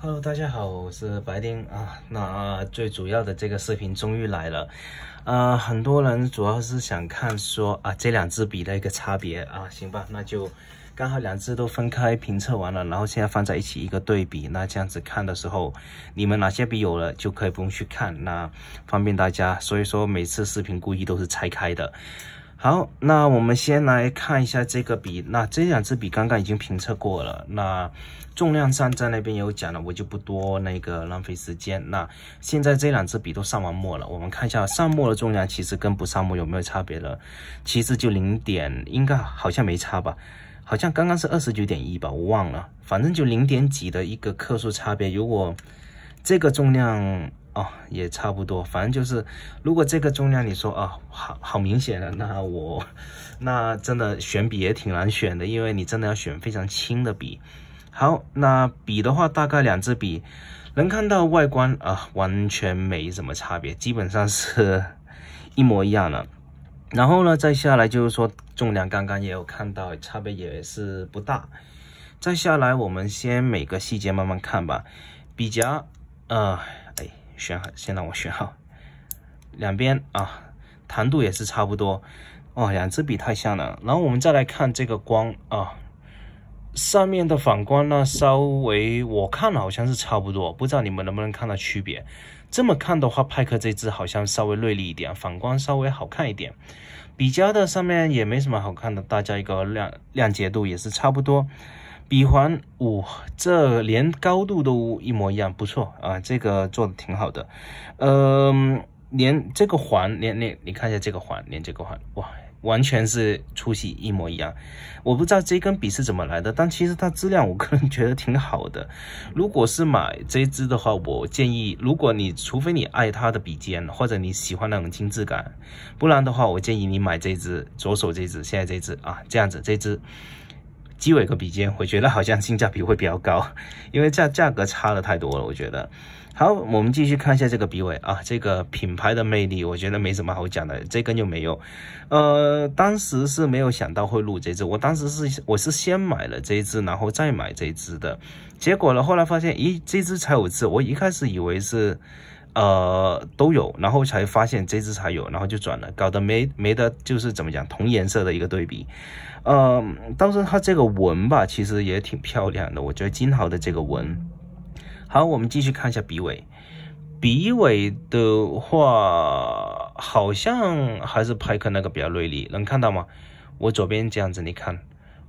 Hello，大家好，我是白丁啊。那最主要的这个视频终于来了，啊，很多人主要是想看说啊这两支笔的一个差别啊，行吧，那就刚好两支都分开评测完了，然后现在放在一起一个对比，那这样子看的时候，你们哪些笔有了就可以不用去看，那方便大家。所以说每次视频故意都是拆开的。好，那我们先来看一下这个笔。那这两支笔刚刚已经评测过了，那重量上在那边有讲了，我就不多那个浪费时间。那现在这两支笔都上完墨了，我们看一下上墨的重量其实跟不上墨有没有差别了。其实就零点，应该好像没差吧？好像刚刚是二十九点一吧，我忘了。反正就零点几的一个克数差别。如果这个重量。哦，也差不多，反正就是，如果这个重量你说啊，好好明显的，那我那真的选笔也挺难选的，因为你真的要选非常轻的笔。好，那笔的话，大概两支笔能看到外观啊，完全没什么差别，基本上是一模一样的。然后呢，再下来就是说重量，刚刚也有看到差别也是不大。再下来，我们先每个细节慢慢看吧。笔夹啊。选好，先让我选好。两边啊，弹度也是差不多。哇，两支笔太像了。然后我们再来看这个光啊，上面的反光呢，稍微我看了好像是差不多，不知道你们能不能看到区别。这么看的话，派克这支好像稍微锐利一点，反光稍微好看一点。笔尖的上面也没什么好看的，大家一个亮亮洁度也是差不多。笔环，哇，这连高度都一模一样，不错啊，这个做的挺好的。嗯，连这个环，连连你看一下这个环，连这个环，哇，完全是粗细一模一样。我不知道这根笔是怎么来的，但其实它质量我个人觉得挺好的。如果是买这支的话，我建议，如果你除非你爱它的笔尖，或者你喜欢那种精致感，不然的话，我建议你买这支左手这支，现在这支啊，这样子这支。鸡尾和鼻尖，我觉得好像性价比会比较高，因为价价格差的太多了。我觉得，好，我们继续看一下这个鼻尾啊，这个品牌的魅力，我觉得没什么好讲的，这根就没有。呃，当时是没有想到会录这只，我当时是我是先买了这一只，然后再买这一只的，结果呢，后来发现咦，这只才有只，我一开始以为是。呃，都有，然后才发现这只才有，然后就转了，搞得没没得就是怎么讲同颜色的一个对比，呃，倒是它这个纹吧，其实也挺漂亮的，我觉得金毫的这个纹。好，我们继续看一下鼻尾，鼻尾的话好像还是派克那个比较锐利，能看到吗？我左边这样子，你看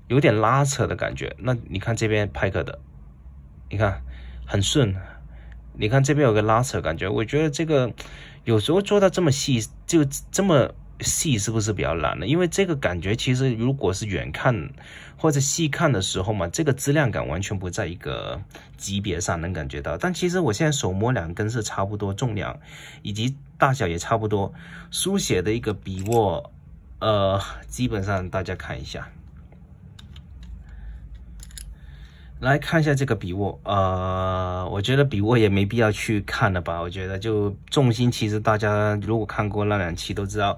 有点拉扯的感觉，那你看这边派克的，你看很顺。你看这边有个拉扯感觉，我觉得这个有时候做到这么细，就这么细，是不是比较难呢？因为这个感觉其实如果是远看或者细看的时候嘛，这个质量感完全不在一个级别上能感觉到。但其实我现在手摸两根是差不多重量，以及大小也差不多。书写的一个笔握，呃，基本上大家看一下。来看一下这个笔握，呃，我觉得笔握也没必要去看了吧。我觉得就重心，其实大家如果看过那两期都知道，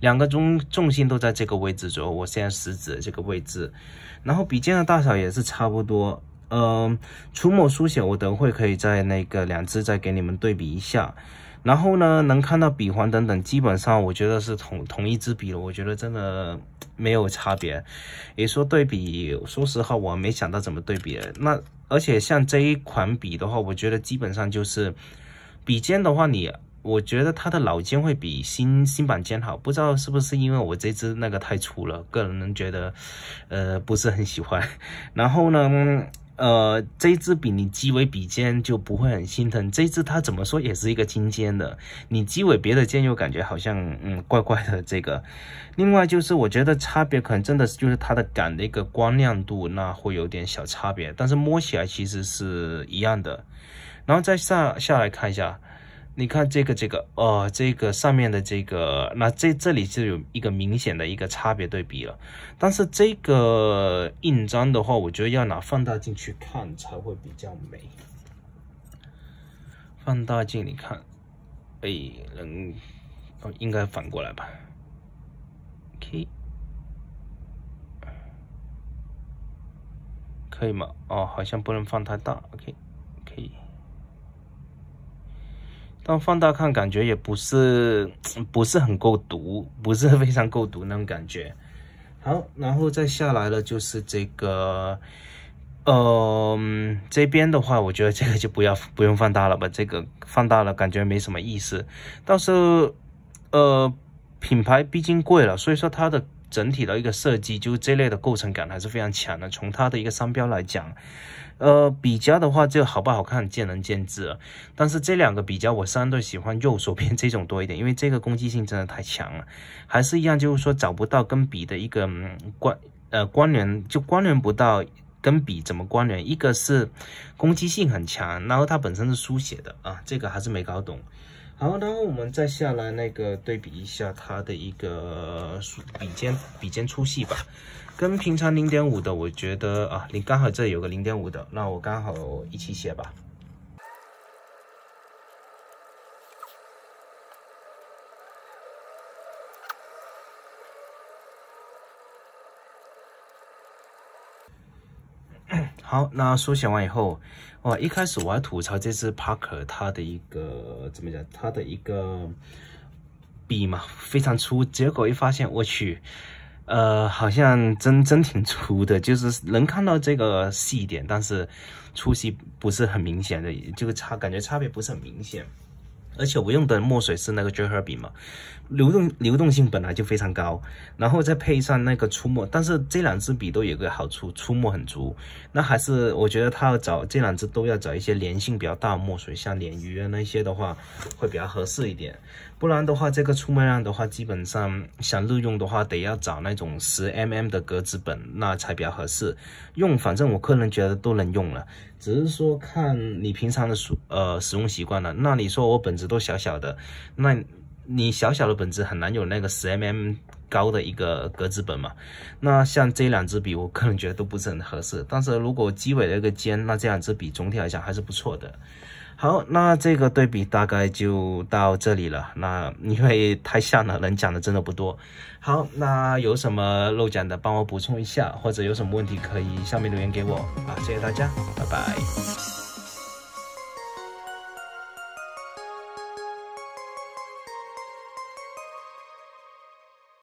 两个中重心都在这个位置左右，我现在食指这个位置，然后笔尖的大小也是差不多。嗯，除墨书写我等会可以在那个两只再给你们对比一下。然后呢，能看到笔环等等，基本上我觉得是同同一支笔了。我觉得真的没有差别，也说对比，说实话我没想到怎么对比。那而且像这一款笔的话，我觉得基本上就是笔尖的话，你我觉得它的老尖会比新新版尖好，不知道是不是因为我这支那个太粗了，个人觉得，呃，不是很喜欢。然后呢？呃，这一支笔你鸡尾笔尖就不会很心疼。这一支它怎么说也是一个金尖的，你鸡尾别的尖又感觉好像嗯怪怪的。这个，另外就是我觉得差别可能真的是就是它的杆的一个光亮度，那会有点小差别，但是摸起来其实是一样的。然后再下下来看一下。你看这个，这个，哦，这个上面的这个，那这这里就有一个明显的一个差别对比了。但是这个印章的话，我觉得要拿放大镜去看才会比较美。放大镜，你看，哎，能，哦，应该反过来吧？K，可以吗？哦，好像不能放太大。OK，可以。但放大看，感觉也不是，不是很够毒，不是非常够毒那种感觉。好，然后再下来了，就是这个，嗯，这边的话，我觉得这个就不要，不用放大了吧？这个放大了，感觉没什么意思。但是，呃，品牌毕竟贵了，所以说它的。整体的一个设计，就这类的构成感还是非常强的。从它的一个商标来讲，呃，比较的话，就好不好看，见仁见智。但是这两个比较，我相对喜欢右手边这种多一点，因为这个攻击性真的太强了。还是一样，就是说找不到跟笔的一个嗯、关，呃，关联就关联不到跟笔怎么关联。一个是攻击性很强，然后它本身是书写的啊，这个还是没搞懂。然后，然后我们再下来那个对比一下它的一个笔尖笔尖粗细吧，跟平常零点五的，我觉得啊，你刚好这有个零点五的，那我刚好一起写吧。好，那书写完以后，我一开始我还吐槽这只 Parker 它的一个怎么讲，它的一个笔嘛非常粗，结果一发现，我去，呃，好像真真挺粗的，就是能看到这个细一点，但是粗细不是很明显的，就个差，感觉差别不是很明显。而且我用的墨水是那个 j h e r b 笔嘛，流动流动性本来就非常高，然后再配上那个出墨，但是这两支笔都有个好处，出墨很足。那还是我觉得它找这两支都要找一些粘性比较大的墨水，像鲶鱼啊那些的话会比较合适一点。不然的话，这个出墨量的话，基本上想日用的话，得要找那种十 mm 的格子本，那才比较合适。用反正我个人觉得都能用了，只是说看你平常的使呃使用习惯了。那你说我本身。纸都小小的，那你小小的本子很难有那个十 mm 高的一个格子本嘛。那像这两支笔，我个人觉得都不是很合适。但是如果机尾那个尖，那这两支笔总体来讲还是不错的。好，那这个对比大概就到这里了。那因为太像了，能讲的真的不多。好，那有什么漏讲的，帮我补充一下，或者有什么问题可以下面留言给我啊。谢谢大家，拜拜。